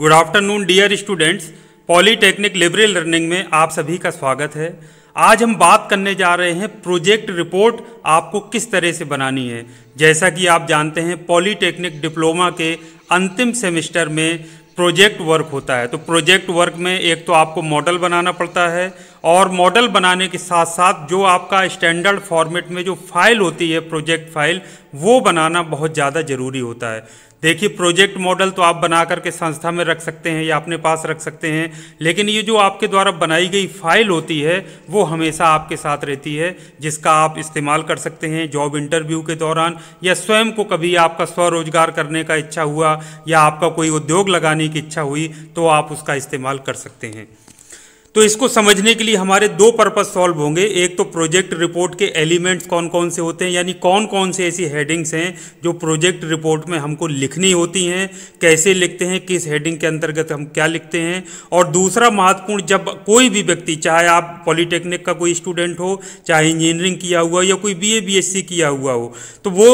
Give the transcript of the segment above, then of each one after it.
good afternoon dear students polytechnic liberal learning में आप सभी का स्वागत है आज हम बात करने जा रहे हैं प्रोजेक्ट रिपोर्ट आपको किस तरह से बनानी है जैसा कि आप जानते हैं पॉलीटेक्निक डिप्लोमा के अंतिम सेमेस्टर में प्रोजेक्ट वर्क होता है तो प्रोजेक्ट वर्क में एक तो आपको मॉडल बनाना पड़ता है और मॉडल बनाने के साथ साथ जो आपका स्टैंडर्ड फॉर्मेट में जो फाइल होती है प्रोजेक्ट फाइल वो बनाना बहुत ज़्यादा ज़रूरी होता है देखिए प्रोजेक्ट मॉडल तो आप बना करके संस्था में रख सकते हैं या अपने पास रख सकते हैं लेकिन ये जो आपके द्वारा बनाई गई फाइल होती है वो हमेशा आपके साथ रहती है जिसका आप इस्तेमाल कर सकते हैं जॉब इंटरव्यू के दौरान या स्वयं को कभी आपका स्वरोजगार करने का इच्छा हुआ या आपका कोई उद्योग लगाने की इच्छा हुई तो आप उसका इस्तेमाल कर सकते हैं तो इसको समझने के लिए हमारे दो पर्पज सॉल्व होंगे एक तो प्रोजेक्ट रिपोर्ट के एलिमेंट्स कौन कौन से होते हैं यानी कौन कौन से ऐसी हेडिंग्स हैं जो प्रोजेक्ट रिपोर्ट में हमको लिखनी होती हैं कैसे लिखते हैं किस हेडिंग के अंतर्गत हम क्या लिखते हैं और दूसरा महत्वपूर्ण जब कोई भी व्यक्ति चाहे आप पॉलीटेक्निक का कोई स्टूडेंट हो चाहे इंजीनियरिंग किया हुआ या कोई बी ए किया हुआ हो तो वो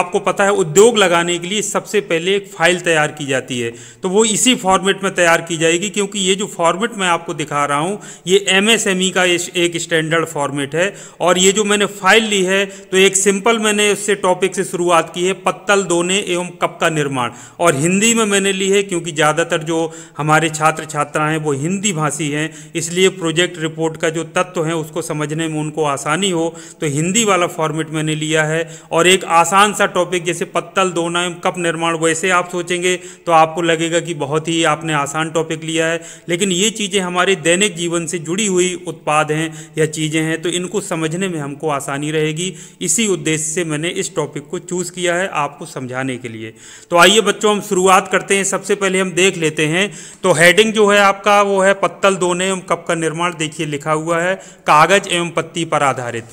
आपको पता है उद्योग लगाने के लिए सबसे पहले एक फाइल तैयार की जाती है तो वो इसी फॉर्मेट में तैयार की जाएगी क्योंकि ये जो फॉर्मेट मैं आपको दिखा रहा रहा हूँ ये एमएसएमई e का एक स्टैंडर्ड फॉर्मेट है और ये जो मैंने फाइल ली है तो एक सिंपल मैंने उससे टॉपिक से शुरुआत की है पत्तल दोने एवं कप का निर्माण और हिंदी में मैंने ली है क्योंकि ज़्यादातर जो हमारे छात्र छात्राएं वो हिंदी भाषी हैं इसलिए प्रोजेक्ट रिपोर्ट का जो तत्व है उसको समझने में उनको आसानी हो तो हिंदी वाला फॉर्मेट मैंने लिया है और एक आसान सा टॉपिक जैसे पत्तल दोना एवं कप निर्माण वैसे आप सोचेंगे तो आपको लगेगा कि बहुत ही आपने आसान टॉपिक लिया है लेकिन ये चीज़ें हमारे दैनिक दैनिक जीवन से जुड़ी हुई उत्पाद हैं या चीज़ें हैं तो इनको समझने में हमको आसानी रहेगी इसी उद्देश्य से मैंने इस टॉपिक को चूज़ किया है आपको समझाने के लिए तो आइए बच्चों हम शुरुआत करते हैं सबसे पहले हम देख लेते हैं तो हेडिंग जो है आपका वो है पत्तल दोने एवं कप का निर्माण देखिए लिखा हुआ है कागज़ एवं पत्ती पर आधारित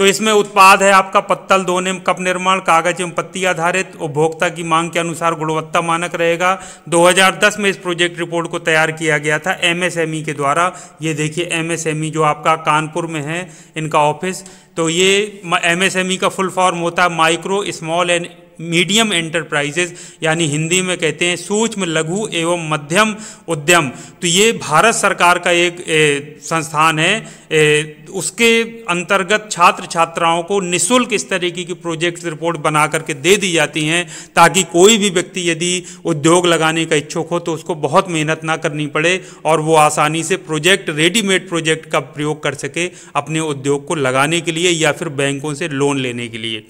तो इसमें उत्पाद है आपका पत्तल दोने कप निर्माण कागज एवं पत्ती आधारित उपभोक्ता की मांग के अनुसार गुणवत्ता मानक रहेगा 2010 में इस प्रोजेक्ट रिपोर्ट को तैयार किया गया था एमएसएमई के द्वारा ये देखिए एमएसएमई जो आपका कानपुर में है इनका ऑफिस तो ये एमएसएमई का फुल फॉर्म होता है micro small and medium enterprises यानी हिंदी में कहते हैं सूक्ष्म लघु एवं मध्यम उद्यम तो ये भारत सरकार का एक ए, संस्थान है उसके अंतर्गत छात्र छात्राओं को निशुल्क इस तरीके की प्रोजेक्ट रिपोर्ट बना करके दे दी जाती हैं ताकि कोई भी व्यक्ति यदि उद्योग लगाने का इच्छुक हो तो उसको बहुत मेहनत ना करनी पड़े और वो आसानी से प्रोजेक्ट रेडीमेड प्रोजेक्ट का प्रयोग कर सके अपने उद्योग को लगाने के लिए या फिर बैंकों से लोन लेने के लिए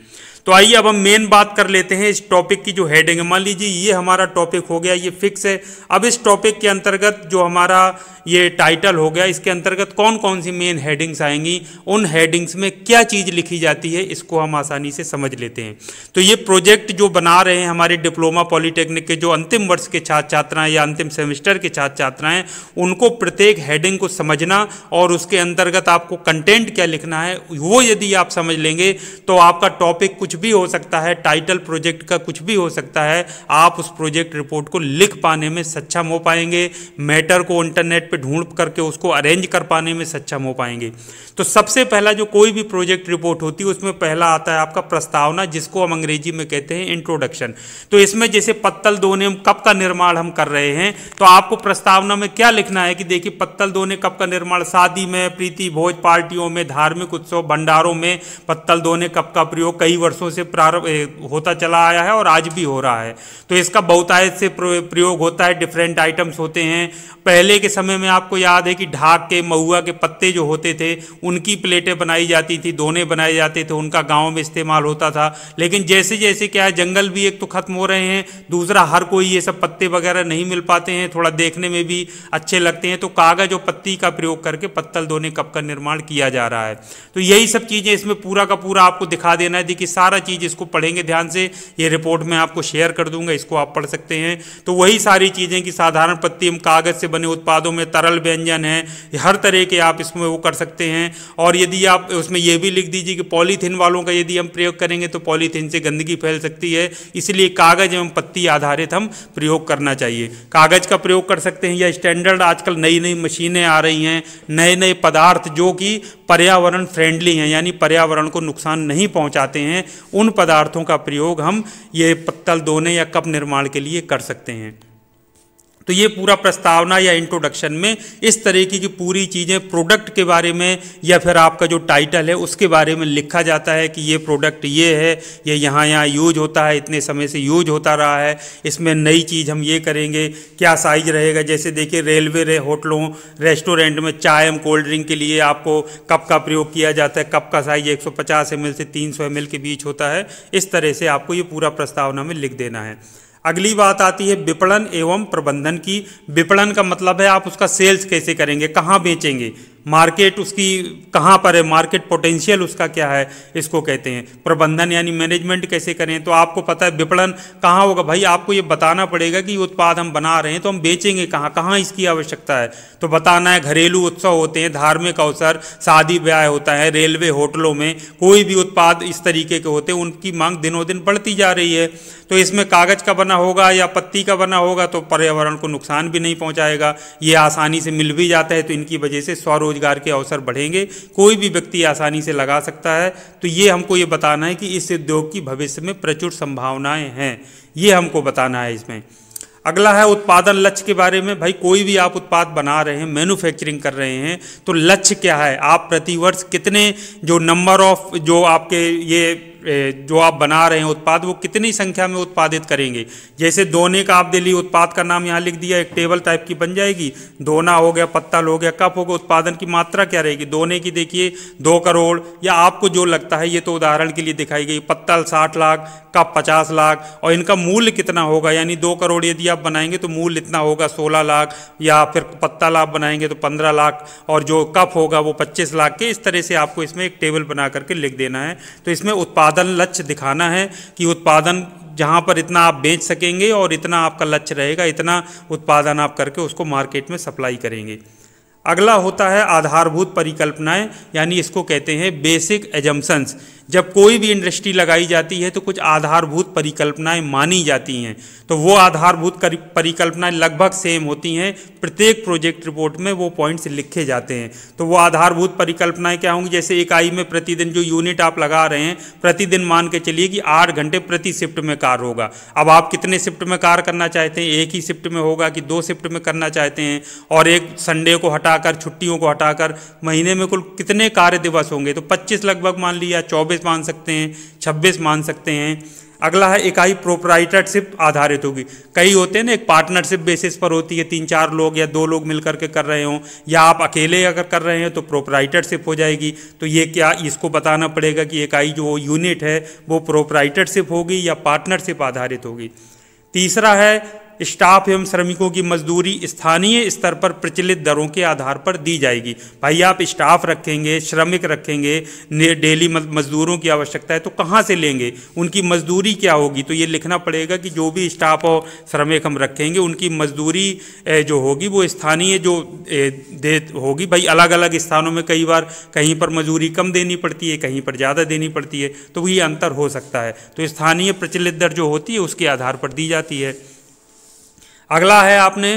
तो आइए अब हम मेन बात कर लेते हैं इस टॉपिक की जो हेडिंग मान लीजिए ये हमारा टॉपिक हो गया ये फिक्स है अब इस टॉपिक के अंतर्गत जो हमारा ये टाइटल हो गया इसके अंतर्गत कौन कौन सी मेन मेन हेडिंग्स आएंगी उन हेडिंग्स में क्या चीज़ लिखी जाती है इसको हम आसानी से समझ लेते हैं तो ये प्रोजेक्ट जो बना रहे हैं हमारे डिप्लोमा पॉलिटेक्निक के जो अंतिम वर्ष के छात्र छात्राएं या अंतिम सेमेस्टर के छात्र छात्राएं उनको प्रत्येक हेडिंग को समझना और उसके अंतर्गत आपको कंटेंट क्या लिखना है वो यदि आप समझ लेंगे तो आपका टॉपिक कुछ भी हो सकता है टाइटल प्रोजेक्ट का कुछ भी हो सकता है आप उस प्रोजेक्ट रिपोर्ट को लिख पाने में सक्षम हो पाएंगे मैटर को इंटरनेट पर ढूंढ करके उसको अरेंज कर पाने में सक्षम हो पाएंगे तो सबसे पहला जो कोई भी प्रोजेक्ट रिपोर्ट होती है उसमें पहला आता है आपका प्रस्तावना जिसको हम अंग्रेजी में कहते हैं इंट्रोडक्शन तो इसमें जैसे पत्तल दोने कप का निर्माण हम कर रहे हैं तो आपको प्रस्तावना में क्या लिखना है कि देखिए पत्तल दोने कप का निर्माण शादी में प्रीति भोज पार्टियों में धार्मिक उत्सव भंडारों में पत्तल दोने कप का प्रयोग कई वर्षों से प्रारंभ होता चला आया है और आज भी हो रहा है तो इसका बहुतायत से प्रयोग होता है डिफरेंट आइटम्स होते हैं पहले के समय में आपको याद है कि ढाक के महुआ के पत्ते जो होते थे उनकी प्लेटें बनाई जाती थी दोने बनाए जाते थे उनका गाँव में इस्तेमाल होता था लेकिन जैसे जैसे क्या है जंगल भी एक तो ख़त्म हो रहे हैं दूसरा हर कोई ये सब पत्ते वगैरह नहीं मिल पाते हैं थोड़ा देखने में भी अच्छे लगते हैं तो कागज़ और पत्ती का प्रयोग करके पत्तल दोने कप का निर्माण किया जा रहा है तो यही सब चीज़ें इसमें पूरा का पूरा आपको दिखा देना है देखिए सारा चीज़ इसको पढ़ेंगे ध्यान से ये रिपोर्ट मैं आपको शेयर कर दूंगा इसको आप पढ़ सकते हैं तो वही सारी चीज़ें कि साधारण पत्ती कागज़ से बने उत्पादों में तरल व्यंजन है हर तरह के आप इसमें वो कर सकते हैं और यदि आप उसमें यह भी लिख दीजिए कि पॉलीथीन वालों का यदि हम प्रयोग करेंगे तो पॉलीथीन से गंदगी फैल सकती है इसलिए कागज़ एवं पत्ती आधारित हम प्रयोग करना चाहिए कागज़ का प्रयोग कर सकते हैं या स्टैंडर्ड आजकल नई नई मशीनें आ रही हैं नए नए पदार्थ जो कि पर्यावरण फ्रेंडली हैं यानी पर्यावरण को नुकसान नहीं पहुंचाते हैं उन पदार्थों का प्रयोग हम ये पत्तल धोने या कप निर्माण के लिए कर सकते हैं तो ये पूरा प्रस्तावना या इंट्रोडक्शन में इस तरीके की पूरी चीज़ें प्रोडक्ट के बारे में या फिर आपका जो टाइटल है उसके बारे में लिखा जाता है कि ये प्रोडक्ट ये है ये यहाँ यहाँ यूज होता है इतने समय से यूज होता रहा है इसमें नई चीज़ हम ये करेंगे क्या साइज रहेगा जैसे देखिए रेलवे रे होटलों रेस्टोरेंट में चाय एम कोल्ड ड्रिंक के लिए आपको कप का प्रयोग किया जाता है कप का साइज एक सौ से तीन सौ के बीच होता है इस तरह से आपको ये पूरा प्रस्तावना में लिख देना है अगली बात आती है विपणन एवं प्रबंधन की विपणन का मतलब है आप उसका सेल्स कैसे करेंगे कहाँ बेचेंगे मार्केट उसकी कहाँ पर है मार्केट पोटेंशियल उसका क्या है इसको कहते हैं प्रबंधन यानी मैनेजमेंट कैसे करें तो आपको पता है विपणन कहाँ होगा भाई आपको ये बताना पड़ेगा कि उत्पाद हम बना रहे हैं तो हम बेचेंगे कहाँ कहाँ इसकी आवश्यकता है तो बताना है घरेलू उत्सव होते हैं धार्मिक अवसर शादी ब्याह होता है रेलवे होटलों में कोई भी उत्पाद इस तरीके के होते हैं उनकी मांग दिनों दिन बढ़ती जा रही है तो इसमें कागज़ का बना होगा या पत्ती का बना होगा तो पर्यावरण को नुकसान भी नहीं पहुंचाएगा ये आसानी से मिल भी जाता है तो इनकी वजह से स्वरोजगार के अवसर बढ़ेंगे कोई भी व्यक्ति आसानी से लगा सकता है तो ये हमको ये बताना है कि इस उद्योग की भविष्य में प्रचुर संभावनाएँ हैं ये हमको बताना है इसमें अगला है उत्पादन लक्ष्य के बारे में भाई कोई भी आप उत्पाद बना रहे हैं मैन्युफैक्चरिंग कर रहे हैं तो लक्ष्य क्या है आप प्रतिवर्ष कितने जो नंबर ऑफ जो आपके ये जो आप बना रहे हैं उत्पाद वो कितनी संख्या में उत्पादित करेंगे जैसे दोने का आप दिली उत्पाद का नाम यहाँ लिख दिया एक टेबल टाइप की बन जाएगी दोना हो गया पत्तल हो गया कप हो गया उत्पादन की मात्रा क्या रहेगी दोने की देखिए दो करोड़ या आपको जो लगता है ये तो उदाहरण के लिए दिखाई गई पत्तल साठ लाख कप पचास लाख और इनका मूल्य कितना होगा यानी दो करोड़ यदि आप बनाएंगे तो मूल्य इतना होगा सोलह लाख या फिर पत्तल आप बनाएंगे तो पंद्रह लाख और जो कप होगा वो पच्चीस लाख के इस तरह से आपको इसमें एक टेबल बना करके लिख देना है तो इसमें उत्पाद उत्पादन लक्ष्य दिखाना है कि उत्पादन जहाँ पर इतना आप बेच सकेंगे और इतना आपका लक्ष्य रहेगा इतना उत्पादन आप करके उसको मार्केट में सप्लाई करेंगे अगला होता है आधारभूत परिकल्पनाएं यानी इसको कहते हैं बेसिक एजम्सन्स जब कोई भी इंडस्ट्री लगाई जाती है तो कुछ आधारभूत परिकल्पनाएं मानी जाती हैं तो वो आधारभूत परिकल्पनाएं लगभग सेम होती हैं प्रत्येक प्रोजेक्ट रिपोर्ट में वो पॉइंट्स लिखे जाते हैं तो वो आधारभूत परिकल्पनाएं क्या होंगी जैसे इकाई में प्रतिदिन जो यूनिट आप लगा रहे हैं प्रतिदिन मान के चलिए कि आठ घंटे प्रति शिफ्ट में कार होगा अब आप कितने शिफ्ट में कार करना चाहते हैं एक ही शिफ्ट में होगा कि दो शिफ्ट में करना चाहते हैं और एक संडे को हटाकर छुट्टियों को हटाकर महीने में कुल कितने कार्य दिवस होंगे तो पच्चीस लगभग मान लिया चौबीस सत्ताईस मान सकते हैं छब्बीस मान सकते हैं अगला है इकाई प्रोपराइटरशिप आधारित होगी कई होते हैं ना एक पार्टनरशिप बेसिस पर होती है तीन चार लोग या दो लोग मिलकर के कर रहे हों या आप अकेले अगर कर रहे हैं तो प्रोपराइटरशिप हो जाएगी तो ये क्या इसको बताना पड़ेगा कि इकाई जो यूनिट है वो प्रोपराइटरशिप होगी या पार्टनरशिप आधारित होगी तीसरा है स्टाफ एवं श्रमिकों की मजदूरी स्थानीय स्तर पर प्रचलित दरों के आधार पर दी जाएगी भाई आप स्टाफ रखेंगे श्रमिक रखेंगे डेली मजदूरों की आवश्यकता है तो कहाँ से लेंगे उनकी मजदूरी क्या होगी तो ये लिखना पड़ेगा कि जो भी स्टाफ और श्रमिक हम रखेंगे उनकी मजदूरी जो होगी वो स्थानीय जो दे होगी भाई अलग अलग स्थानों में कई बार कहीं पर मजदूरी कम देनी पड़ती है कहीं पर ज़्यादा देनी पड़ती है तो ये अंतर हो सकता है तो स्थानीय प्रचलित दर जो होती है उसके आधार पर दी जाती है अगला है आपने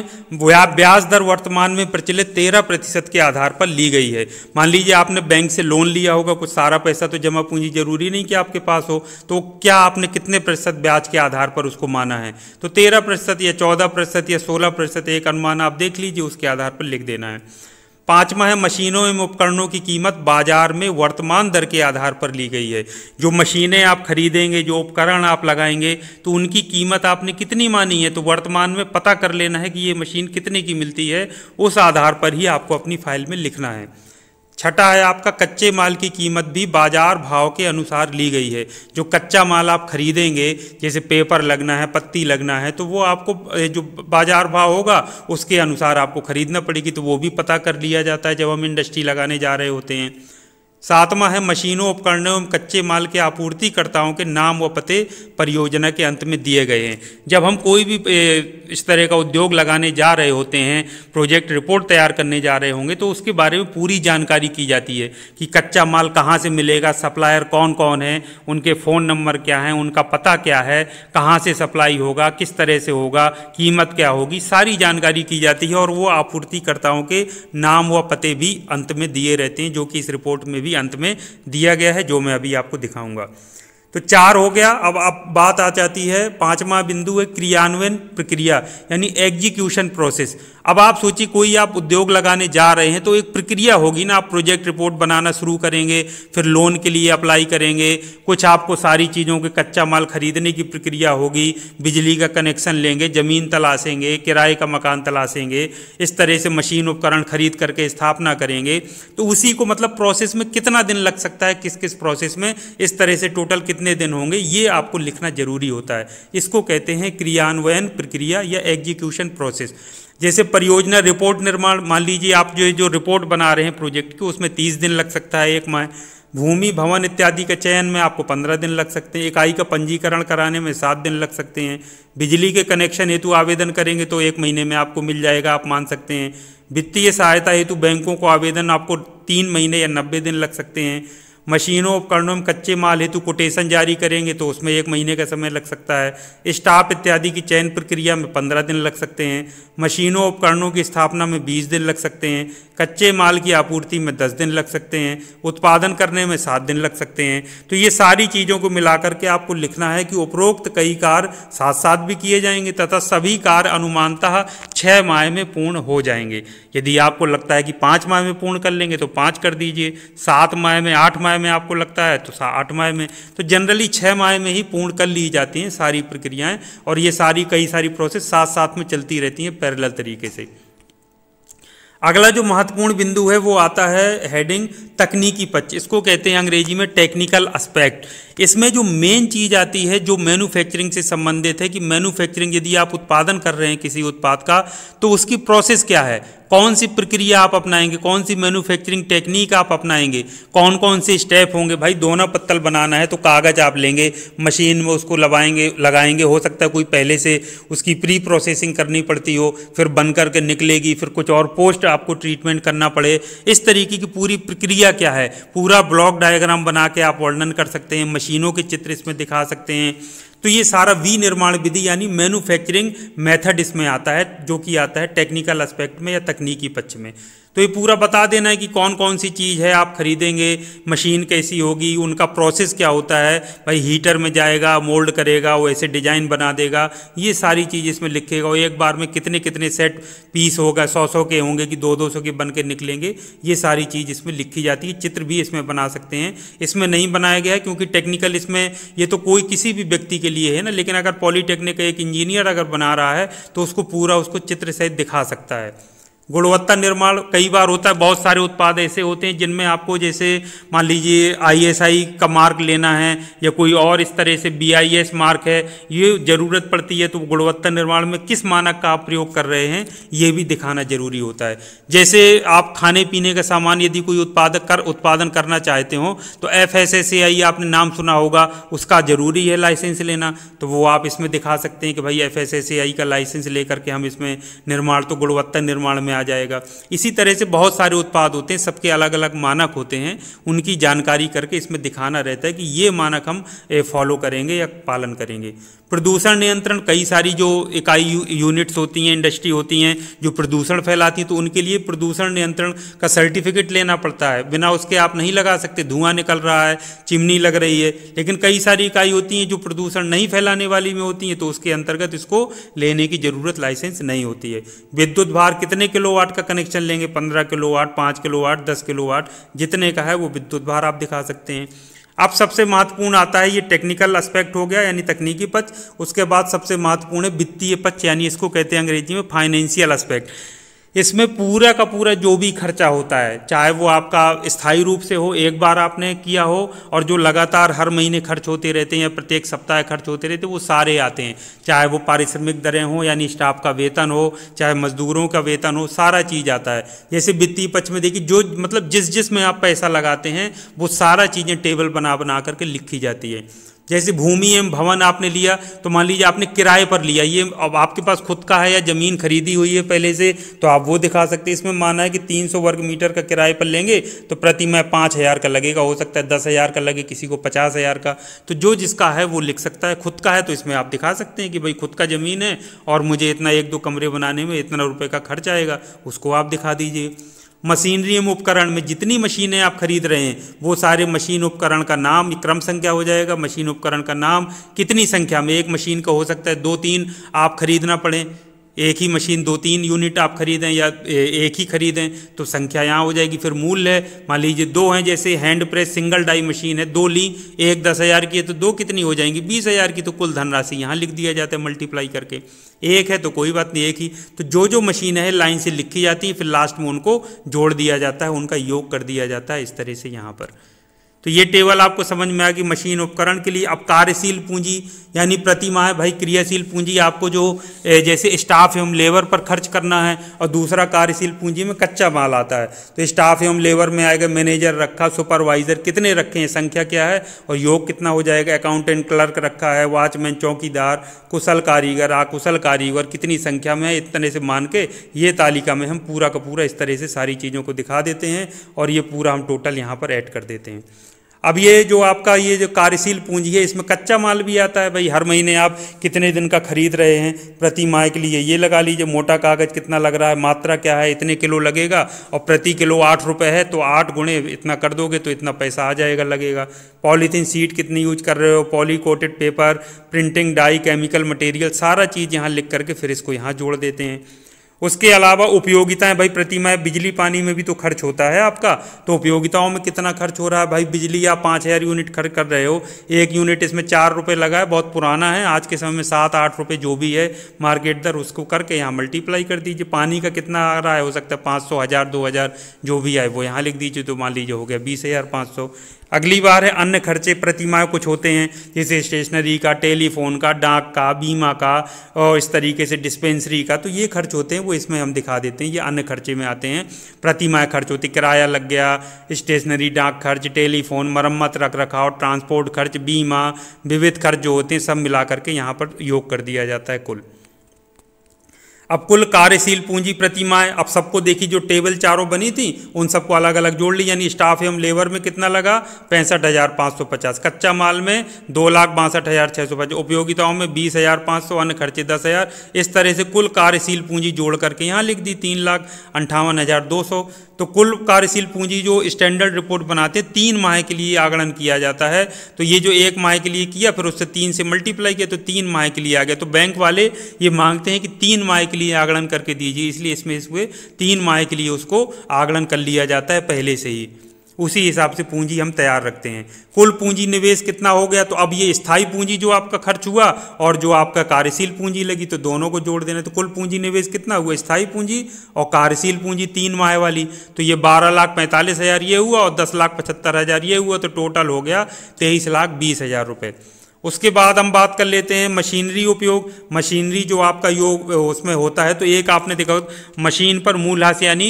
ब्याज दर वर्तमान में प्रचलित तेरह प्रतिशत के आधार पर ली गई है मान लीजिए आपने बैंक से लोन लिया होगा कुछ सारा पैसा तो जमा पूंजी जरूरी नहीं कि आपके पास हो तो क्या आपने कितने प्रतिशत ब्याज के आधार पर उसको माना है तो तेरह प्रतिशत या चौदह प्रतिशत या सोलह प्रतिशत एक अनुमान आप देख लीजिए उसके आधार पर लिख देना है पाँचवा है मशीनों एवं उपकरणों की कीमत बाजार में वर्तमान दर के आधार पर ली गई है जो मशीनें आप खरीदेंगे जो उपकरण आप लगाएंगे तो उनकी कीमत आपने कितनी मानी है तो वर्तमान में पता कर लेना है कि ये मशीन कितने की मिलती है उस आधार पर ही आपको अपनी फाइल में लिखना है छठा है आपका कच्चे माल की कीमत भी बाजार भाव के अनुसार ली गई है जो कच्चा माल आप खरीदेंगे जैसे पेपर लगना है पत्ती लगना है तो वो आपको जो बाजार भाव होगा उसके अनुसार आपको खरीदना पड़ेगी तो वो भी पता कर लिया जाता है जब हम इंडस्ट्री लगाने जा रहे होते हैं सातवां है मशीनों उपकरणों एवं कच्चे माल के आपूर्तिकर्ताओं के नाम व पते परियोजना के अंत में दिए गए हैं जब हम कोई भी इस तरह का उद्योग लगाने जा रहे होते हैं प्रोजेक्ट रिपोर्ट तैयार करने जा रहे होंगे तो उसके बारे में पूरी जानकारी की जाती है कि कच्चा माल कहाँ से मिलेगा सप्लायर कौन कौन है उनके फ़ोन नंबर क्या हैं उनका पता क्या है कहाँ से सप्लाई होगा किस तरह से होगा कीमत क्या होगी सारी जानकारी की जाती है और वो आपूर्तिकर्ताओं के नाम व पते भी अंत में दिए रहते हैं जो कि इस रिपोर्ट में भी अंत में दिया गया है जो मैं अभी आपको दिखाऊंगा तो चार हो गया अब अब बात आ जाती है पांचवा बिंदु है क्रियान्वयन प्रक्रिया यानी एग्जीक्यूशन प्रोसेस अब आप सोचिए कोई आप उद्योग लगाने जा रहे हैं तो एक प्रक्रिया होगी ना आप प्रोजेक्ट रिपोर्ट बनाना शुरू करेंगे फिर लोन के लिए अप्लाई करेंगे कुछ आपको सारी चीज़ों के कच्चा माल खरीदने की प्रक्रिया होगी बिजली का कनेक्शन लेंगे ज़मीन तलाशेंगे किराए का मकान तलाशेंगे इस तरह से मशीन उपकरण खरीद करके स्थापना करेंगे तो उसी को मतलब प्रोसेस में कितना दिन लग सकता है किस किस प्रोसेस में इस तरह से टोटल कितने कितने दिन होंगे ये आपको लिखना जरूरी होता है इसको कहते हैं क्रियान्वयन प्रक्रिया या एग्जीक्यूशन प्रोसेस जैसे परियोजना रिपोर्ट निर्माण मान लीजिए आप जो जो रिपोर्ट बना रहे हैं प्रोजेक्ट की उसमें तीस दिन लग सकता है एक माह भूमि भवन इत्यादि के चयन में आपको पंद्रह दिन लग सकते हैं इकाई का पंजीकरण कराने में सात दिन लग सकते हैं बिजली के कनेक्शन हेतु आवेदन करेंगे तो एक महीने में आपको मिल जाएगा आप मान सकते हैं वित्तीय सहायता हेतु बैंकों को आवेदन आपको तीन महीने या नब्बे दिन लग सकते हैं मशीनों उपकरणों में कच्चे माल हेतु कोटेशन जारी करेंगे तो उसमें एक महीने का समय लग सकता है स्टाफ इत्यादि की चयन प्रक्रिया में पंद्रह दिन लग सकते हैं मशीनों उपकरणों की स्थापना में बीस दिन लग सकते हैं कच्चे माल की आपूर्ति में दस दिन लग सकते हैं उत्पादन करने में सात दिन लग सकते हैं तो ये सारी चीज़ों को मिलाकर के आपको लिखना है कि उपरोक्त कई कार्य साथ साथ भी किए जाएंगे तथा सभी कार्य अनुमानतः छः माह में पूर्ण हो जाएंगे यदि आपको लगता है कि पाँच माह में पूर्ण कर लेंगे तो पाँच कर दीजिए सात माह में आठ माह माह में आपको लगता है तो आठ माह में तो जनरली छः माह में ही पूर्ण कर ली जाती हैं सारी प्रक्रियाएं और ये सारी कई सारी प्रोसेस साथ साथ में चलती रहती हैं पैरेलल तरीके से अगला जो महत्वपूर्ण बिंदु है वो आता है हेडिंग तकनीकी पक्ष इसको कहते हैं अंग्रेजी में टेक्निकल एस्पेक्ट इसमें जो मेन चीज़ आती है जो मैन्युफैक्चरिंग से संबंधित है कि मैन्युफैक्चरिंग यदि आप उत्पादन कर रहे हैं किसी उत्पाद का तो उसकी प्रोसेस क्या है कौन सी प्रक्रिया आप अपनाएंगे कौन सी मैन्युफैक्चरिंग टेक्निक आप अपनाएंगे कौन कौन से स्टेप होंगे भाई दोना पत्तल बनाना है तो कागज आप लेंगे मशीन में उसको लगाएंगे लगाएंगे हो सकता है कोई पहले से उसकी प्री प्रोसेसिंग करनी पड़ती हो फिर बन करके निकलेगी फिर कुछ और पोस्ट आपको ट्रीटमेंट करना पड़े इस तरीके की पूरी प्रक्रिया क्या है पूरा ब्लॉक डायग्राम बना के आप वर्णन कर सकते हैं मशीनों के चित्र इसमें दिखा सकते हैं तो ये सारा विनिर्माण विधि यानी मैन्युफैक्चरिंग मेथड इसमें आता है जो कि आता है टेक्निकल एस्पेक्ट में या तकनीकी पक्ष में तो ये पूरा बता देना है कि कौन कौन सी चीज़ है आप खरीदेंगे मशीन कैसी होगी उनका प्रोसेस क्या होता है भाई हीटर में जाएगा मोल्ड करेगा वो ऐसे डिजाइन बना देगा ये सारी चीज़ इसमें लिखेगा और एक बार में कितने कितने सेट पीस होगा सौ सौ के होंगे कि दो दो सौ के बन के निकलेंगे ये सारी चीज़ इसमें लिखी जाती है चित्र भी इसमें बना सकते हैं इसमें नहीं बनाया गया है क्योंकि टेक्निकल इसमें ये तो कोई किसी भी व्यक्ति के लिए है ना लेकिन अगर पॉलीटेक्निक एक इंजीनियर अगर बना रहा है तो उसको पूरा उसको चित्र सहित दिखा सकता है गुणवत्ता निर्माण कई बार होता है बहुत सारे उत्पाद ऐसे होते हैं जिनमें आपको जैसे मान लीजिए आईएसआई का मार्क लेना है या कोई और इस तरह से बीआईएस मार्क है ये ज़रूरत पड़ती है तो गुणवत्ता निर्माण में किस मानक का आप प्रयोग कर रहे हैं ये भी दिखाना जरूरी होता है जैसे आप खाने पीने का सामान यदि कोई उत्पादक कर उत्पादन करना चाहते हो तो एफ आपने नाम सुना होगा उसका ज़रूरी है लाइसेंस लेना तो वो आप इसमें दिखा सकते हैं कि भाई एफ का लाइसेंस ले करके हम इसमें निर्माण तो गुणवत्ता निर्माण में में आ जाएगा इसी तरह से बहुत सारे उत्पाद होते हैं सबके अलग अलग मानक होते हैं उनकी जानकारी करके इसमें दिखाना रहता है कि ये मानक हम फॉलो करेंगे या पालन करेंगे प्रदूषण नियंत्रण कई सारी जो इकाई यू, यूनिट्स होती हैं इंडस्ट्री होती हैं जो प्रदूषण फैलाती हैं तो उनके लिए प्रदूषण नियंत्रण का सर्टिफिकेट लेना पड़ता है बिना उसके आप नहीं लगा सकते धुआं निकल रहा है चिमनी लग रही है लेकिन कई सारी इकाई होती हैं जो प्रदूषण नहीं फैलाने वाली में होती हैं तो उसके अंतर्गत इसको लेने की ज़रूरत लाइसेंस नहीं होती है विद्युत भार कितने किलो वाट का कनेक्शन लेंगे पंद्रह किलो वाट पाँच किलो वाट दस किलो वाट जितने का है वो विद्युत भार आप दिखा सकते हैं अब सबसे महत्वपूर्ण आता है ये टेक्निकल एस्पेक्ट हो गया यानी तकनीकी पक्ष उसके बाद सबसे महत्वपूर्ण है वित्तीय पक्ष यानी इसको कहते हैं अंग्रेजी में फाइनेंशियल एस्पेक्ट इसमें पूरा का पूरा जो भी खर्चा होता है चाहे वो आपका स्थायी रूप से हो एक बार आपने किया हो और जो लगातार हर महीने खर्च होते रहते हैं या प्रत्येक सप्ताह खर्च होते रहते हैं वो सारे आते हैं चाहे वो पारिश्रमिक दरें हों यानी स्टाफ का वेतन हो चाहे मजदूरों का वेतन हो सारा चीज़ आता है जैसे वित्तीय पक्ष में देखिए जो मतलब जिस जिस में आप पैसा लगाते हैं वो सारा चीज़ें टेबल बना बना करके लिखी जाती है जैसे भूमि एवं भवन आपने लिया तो मान लीजिए आपने किराए पर लिया ये अब आपके पास खुद का है या ज़मीन खरीदी हुई है पहले से तो आप वो दिखा सकते हैं इसमें माना है कि 300 वर्ग मीटर का किराए पर लेंगे तो प्रति में पाँच हज़ार का लगेगा हो सकता है दस हज़ार का लगे किसी को पचास हज़ार का तो जो जिसका है वो लिख सकता है खुद का है तो इसमें आप दिखा सकते हैं कि भाई खुद का ज़मीन है और मुझे इतना एक दो कमरे बनाने में इतना रुपये का खर्च आएगा उसको आप दिखा दीजिए मशीनरी एवं उपकरण में जितनी मशीनें आप खरीद रहे हैं वो सारे मशीन उपकरण का नाम क्रम संख्या हो जाएगा मशीन उपकरण का नाम कितनी संख्या में एक मशीन का हो सकता है दो तीन आप खरीदना पड़े एक ही मशीन दो तीन यूनिट आप खरीदें या एक ही खरीदें तो संख्या यहाँ हो जाएगी फिर मूल है मान लीजिए दो हैं जैसे hand press single die machine है दो ली एक दस हज़ार की है तो दो कितनी हो जाएंगी बीस हज़ार की तो कुल धनराशि यहाँ लिख दिया जाता है मल्टीप्लाई करके एक है तो कोई बात नहीं एक ही तो जो जो मशीन है लाइन से लिखी जाती है फिर लास्ट में उनको जोड़ दिया जाता है उनका योग कर दिया जाता है इस तरह से यहाँ पर तो ये टेबल आपको समझ में आया कि मशीन उपकरण के लिए अब कार्यशील पूंजी यानी प्रति माह भाई क्रियाशील पूंजी आपको जो जैसे स्टाफ एवं लेबर पर खर्च करना है और दूसरा कार्यशील पूंजी में कच्चा माल आता है तो स्टाफ एवं लेबर में आएगा मैनेजर रखा सुपरवाइजर कितने रखे हैं संख्या क्या है और योग कितना हो जाएगा अकाउंटेंट क्लर्क रखा है वॉचमैन चौकीदार कुशल कारीगर आकुशल कारीगर कितनी संख्या में है इतने से मान के ये तालिका में हम पूरा का पूरा इस तरह से सारी चीज़ों को दिखा देते हैं और ये पूरा हम टोटल यहाँ पर ऐड कर देते हैं अब ये जो आपका ये जो कार्यशील पूंजी है इसमें कच्चा माल भी आता है भाई हर महीने आप कितने दिन का खरीद रहे हैं प्रति माह के लिए ये लगा लीजिए मोटा कागज़ कितना लग रहा है मात्रा क्या है इतने किलो लगेगा और प्रति किलो आठ रुपये है तो आठ गुणे इतना कर दोगे तो इतना पैसा आ जाएगा लगेगा पॉलीथीन सीट कितनी यूज कर रहे हो poly coated paper printing die chemical material सारा चीज़ यहाँ लिख करके फिर इसको यहाँ जोड़ देते हैं उसके अलावा उपयोगिताएं भाई प्रतिमा बिजली पानी में भी तो खर्च होता है आपका तो उपयोगिताओं में कितना खर्च हो रहा है भाई बिजली आप पाँच हज़ार यूनिट खर्च कर रहे हो एक यूनिट इसमें चार रुपये लगा है बहुत पुराना है आज के समय में सात आठ रुपये जो भी है मार्केट दर उसको करके यहाँ मल्टीप्लाई कर दीजिए पानी का कितना आ रहा है हो सकता है पाँच सौ हज़ार दो हज़ार जो भी है वो यहाँ लिख दीजिए तो मान लीजिए हो गया बीस हज़ार पाँच सौ अगली बार है अन्य खर्चे प्रतिमाएँ कुछ होते हैं जैसे स्टेशनरी का टेलीफोन का डाक का बीमा का और इस तरीके से डिस्पेंसरी का तो ये खर्च होते हैं वो इसमें हम दिखा देते हैं ये अन्य खर्चे में आते हैं प्रतिमाह खर्च होती किराया लग गया स्टेशनरी डाक खर्च टेलीफोन मरम्मत रख रखाव ट्रांसपोर्ट खर्च बीमा विविध खर्च जो होते हैं सब मिला करके यहाँ पर योग कर दिया जाता है कुल अब कुल कार्यशील पूंजी प्रतिमाएं अब सबको देखी जो टेबल चारों बनी थी उन सबको अलग अलग जोड़ ली यानी स्टाफ एवं लेबर में कितना लगा पैंसठ हज़ार पाँच सौ पचास कच्चा माल में दो लाख बासठ हज़ार छः सौ पचास उपयोगिताओं में बीस हज़ार पाँच सौ अन्य खर्चे दस हज़ार इस तरह से कुल कार्यशील पूंजी जोड़ करके यहाँ लिख दी तीन लाख अंठावन हज़ार दो सौ तो कुल कार्यशील पूंजी जो स्टैंडर्ड रिपोर्ट बनाते हैं तीन माह के लिए आगणन किया जाता है तो ये जो एक माह के लिए किया फिर उससे तीन से मल्टीप्लाई किया तो तीन माह के लिए आ गया तो बैंक वाले ये मांगते हैं कि तीन माह के लिए आगणन करके दीजिए इसलिए इसमें हुए तीन माह के लिए उसको आगणन कर लिया जाता है पहले से ही उसी हिसाब से पूंजी हम तैयार रखते हैं कुल पूंजी निवेश कितना हो गया तो अब ये स्थायी पूंजी जो आपका खर्च हुआ और जो आपका कार्यशील पूंजी लगी तो दोनों को जोड़ देना तो कुल पूंजी निवेश कितना हुआ स्थायी पूंजी और कार्यशील पूंजी तीन माह वाली तो ये बारह लाख पैंतालीस हज़ार ये हुआ और दस लाख पचहत्तर हज़ार ये हुआ तो टोटल हो गया तेईस लाख बीस हज़ार रुपये उसके बाद हम बात कर लेते हैं मशीनरी उपयोग मशीनरी जो आपका योग उसमें होता है तो एक आपने देखा मशीन पर मूलहास यानी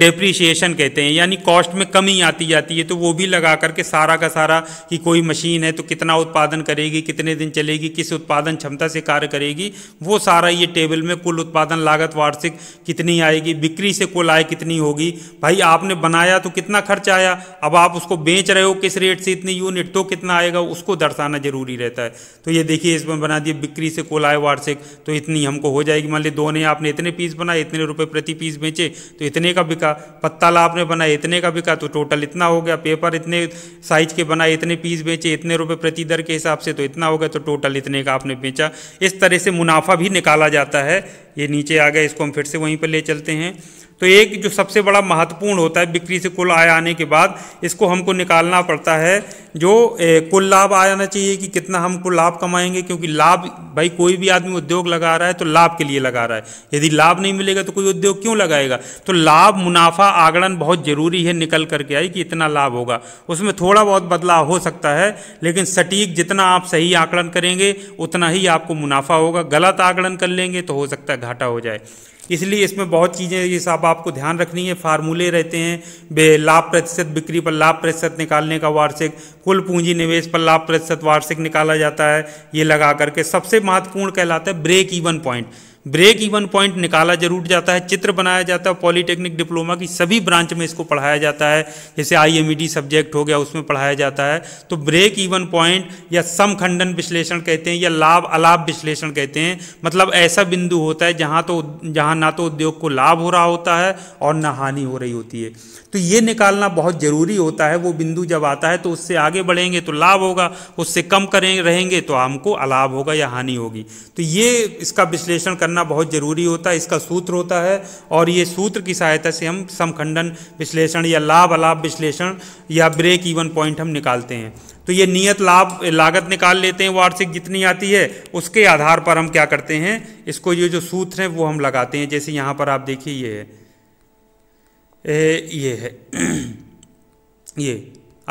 डेप्रीशिएशन कहते हैं यानी कॉस्ट में कमी आती जाती है तो वो भी लगा करके सारा का सारा कि कोई मशीन है तो कितना उत्पादन करेगी कितने दिन चलेगी किस उत्पादन क्षमता से कार्य करेगी वो सारा ये टेबल में कुल उत्पादन लागत वार्षिक कितनी आएगी बिक्री से कुल आय कितनी होगी भाई आपने बनाया तो कितना खर्च आया अब आप उसको बेच रहे हो किस रेट से इतनी यूनिट तो कितना आएगा उसको दर्शाना जरूरी ज़रूरी रहता है तो ये देखिए इसमें बना दिए बिक्री से आय वार्षिक तो इतनी हमको हो जाएगी मान ली दो ने आपने इतने पीस बनाए इतने रुपये प्रति पीस बेचे तो इतने का बिका पत्ताला आपने बनाए इतने का बिका तो टोटल इतना हो गया पेपर इतने साइज के बनाए इतने पीस बेचे इतने रुपये प्रति दर के हिसाब से तो इतना हो गया तो टोटल इतने का आपने बेचा इस तरह से मुनाफा भी निकाला जाता है ये नीचे आ गया इसको हम फिर से वहीं पर ले चलते हैं तो एक जो सबसे बड़ा महत्वपूर्ण होता है बिक्री से कुल आय आने के बाद इसको हमको निकालना पड़ता है जो ए, कुल लाभ आना चाहिए कि कितना हम कुल लाभ कमाएंगे क्योंकि लाभ भाई कोई भी आदमी उद्योग लगा रहा है तो लाभ के लिए लगा रहा है यदि लाभ नहीं मिलेगा तो कोई उद्योग क्यों लगाएगा तो लाभ मुनाफा आगड़न बहुत ज़रूरी है निकल करके आई कि इतना लाभ होगा उसमें थोड़ा बहुत बदलाव हो सकता है लेकिन सटीक जितना आप सही आकलन करेंगे उतना ही आपको मुनाफा होगा गलत आकलन कर लेंगे तो हो सकता है घाटा हो जाए इसलिए इसमें बहुत चीज़ें ये सब आपको ध्यान रखनी है फार्मूले रहते हैं लाभ प्रतिशत बिक्री पर लाभ प्रतिशत निकालने का वार्षिक कुल पूंजी निवेश पर लाभ प्रतिशत वार्षिक निकाला जाता है ये लगा करके सबसे महत्वपूर्ण कहलाता है break even point break even point निकाला जरूर जाता है चित्र बनाया जाता है पॉलीटेक्निक डिप्लोमा की सभी ब्रांच में इसको पढ़ाया जाता है जैसे आईएमईटी e सब्जेक्ट हो गया उसमें पढ़ाया जाता है तो ब्रेक इवन पॉइंट या समखंडन विश्लेषण कहते हैं या लाभ अलाभ विश्लेषण कहते हैं मतलब ऐसा बिंदु होता है जहाँ तो जहाँ ना तो उद्योग को लाभ हो रहा होता है और ना हानि हो रही होती है तो ये निकालना बहुत ज़रूरी होता है वो बिंदु जब आता है तो उससे आगे बढ़ेंगे तो लाभ होगा उससे कम करें रहेंगे तो हमको अलाभ होगा या हानि होगी तो ये इसका विश्लेषण करना करना बहुत ज़रूरी होता है इसका सूत्र होता है और ये सूत्र की सहायता से हम समखंडन विश्लेषण या लाभ अलाभ विश्लेषण या ब्रेक इवन पॉइंट हम निकालते हैं तो ये नियत लाभ लागत निकाल लेते हैं वार्षिक जितनी आती है उसके आधार पर हम क्या करते हैं इसको ये जो सूत्र है वो हम लगाते हैं जैसे यहाँ पर आप देखिए ये है ए, ये है ये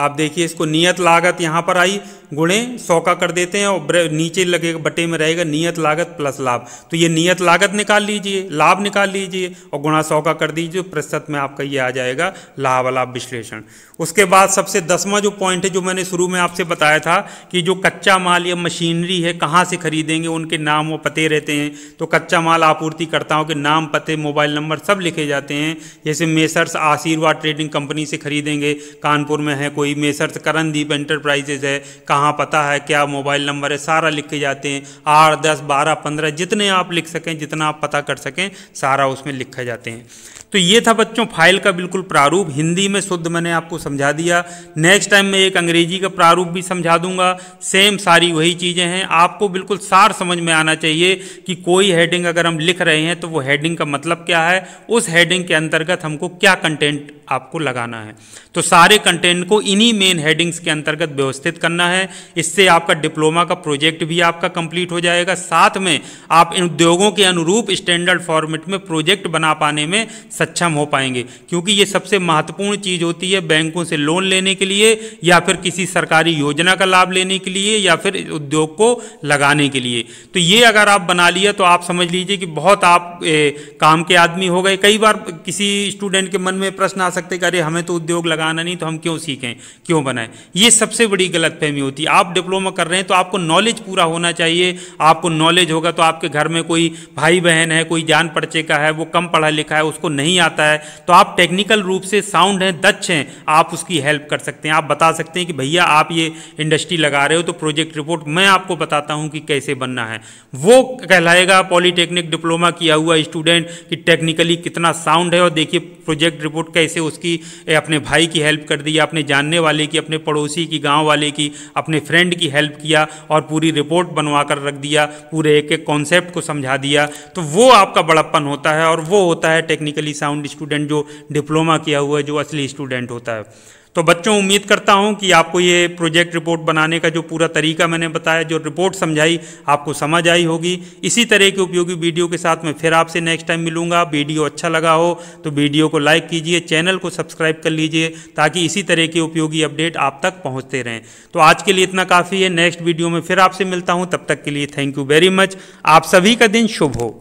आप देखिए इसको नियत लागत यहाँ पर आई गुणे सौ का कर देते हैं और नीचे लगेगा बटे में रहेगा नियत लागत प्लस लाभ तो ये नियत लागत निकाल लीजिए लाभ निकाल लीजिए और गुणा सौ का कर दीजिए प्रतिशत में आपका ये आ जाएगा लाभ लाभ विश्लेषण उसके बाद सबसे दसवां जो पॉइंट है जो मैंने शुरू में आपसे बताया था कि जो कच्चा माल या मशीनरी है कहाँ से खरीदेंगे उनके नाम व पते रहते हैं तो कच्चा माल आपूर्तिकर्ताओं के नाम पते मोबाइल नंबर सब लिखे जाते हैं जैसे मेसर्स आशीर्वाद ट्रेडिंग कंपनी से खरीदेंगे कानपुर में है कोई मेसर्स करणदीप एंटरप्राइजेज है कहाँ कहाँ पता है क्या मोबाइल नंबर है सारा लिख के जाते हैं आठ दस बारह पंद्रह जितने आप लिख सकें जितना आप पता कर सकें सारा उसमें लिखे जाते हैं तो ये था बच्चों फाइल का बिल्कुल प्रारूप हिंदी में शुद्ध मैंने आपको समझा दिया नेक्स्ट टाइम मैं एक अंग्रेजी का प्रारूप भी समझा दूंगा सेम सारी वही चीज़ें हैं आपको बिल्कुल सार समझ में आना चाहिए कि कोई हेडिंग अगर हम लिख रहे हैं तो वो हेडिंग का मतलब क्या है उस हेडिंग के अंतर्गत हमको क्या कंटेंट आपको लगाना है तो सारे कंटेंट को इन्हीं मेन हेडिंग्स के अंतर्गत व्यवस्थित करना है इससे आपका डिप्लोमा का प्रोजेक्ट भी आपका कंप्लीट हो जाएगा साथ में आप इन उद्योगों के अनुरूप स्टैंडर्ड फॉर्मेट में प्रोजेक्ट बना पाने में सक्षम हो पाएंगे क्योंकि ये सबसे महत्वपूर्ण चीज़ होती है बैंकों से लोन लेने के लिए या फिर किसी सरकारी योजना का लाभ लेने के लिए या फिर उद्योग को लगाने के लिए तो ये अगर आप बना लिया तो आप समझ लीजिए कि बहुत आप ए, काम के आदमी हो गए कई बार किसी स्टूडेंट के मन में प्रश्न आ सकते कि अरे हमें तो उद्योग लगाना नहीं तो हम क्यों सीखें क्यों बनाएं ये सबसे बड़ी गलतफहमी होती है आप डिप्लोमा कर रहे हैं तो आपको नॉलेज पूरा होना चाहिए आपको नॉलेज होगा तो आपके घर में कोई भाई बहन है कोई जान पर्चे का है वो कम पढ़ा लिखा है उसको नहीं नहीं आता है तो आप टेक्निकल रूप से साउंड हैं दक्ष हैं आप उसकी हेल्प कर सकते हैं आप बता सकते हैं कि भैया आप ये इंडस्ट्री लगा रहे हो तो प्रोजेक्ट रिपोर्ट मैं आपको बताता हूँ कि कैसे बनना है वो कहलाएगा पॉलीटेक्निक डिप्लोमा किया हुआ स्टूडेंट कि टेक्निकली कितना साउंड है और देखिए प्रोजेक्ट रिपोर्ट कैसे उसकी अपने भाई की हेल्प कर दी अपने जानने वाले की अपने पड़ोसी की गाँव वाले की अपने फ्रेंड की हेल्प किया और पूरी रिपोर्ट बनवा कर रख दिया पूरे एक एक कॉन्सेप्ट को समझा दिया तो वो आपका बड़प्पन होता है और वो होता है टेक्निकली साउंड स्टूडेंट जो डिप्लोमा किया हुआ है जो असली स्टूडेंट होता है तो बच्चों उम्मीद करता हूं कि आपको ये प्रोजेक्ट रिपोर्ट बनाने का जो पूरा तरीका मैंने बताया जो रिपोर्ट समझाई आपको समझ आई होगी इसी तरह के उपयोगी वीडियो के साथ मैं फिर आपसे नेक्स्ट टाइम मिलूंगा वीडियो अच्छा लगा हो तो वीडियो को लाइक कीजिए चैनल को सब्सक्राइब कर लीजिए ताकि इसी तरह के उपयोगी अपडेट आप तक पहुँचते रहें तो आज के लिए इतना काफ़ी है नेक्स्ट वीडियो में फिर आपसे मिलता हूँ तब तक के लिए थैंक यू वेरी मच आप सभी का दिन शुभ हो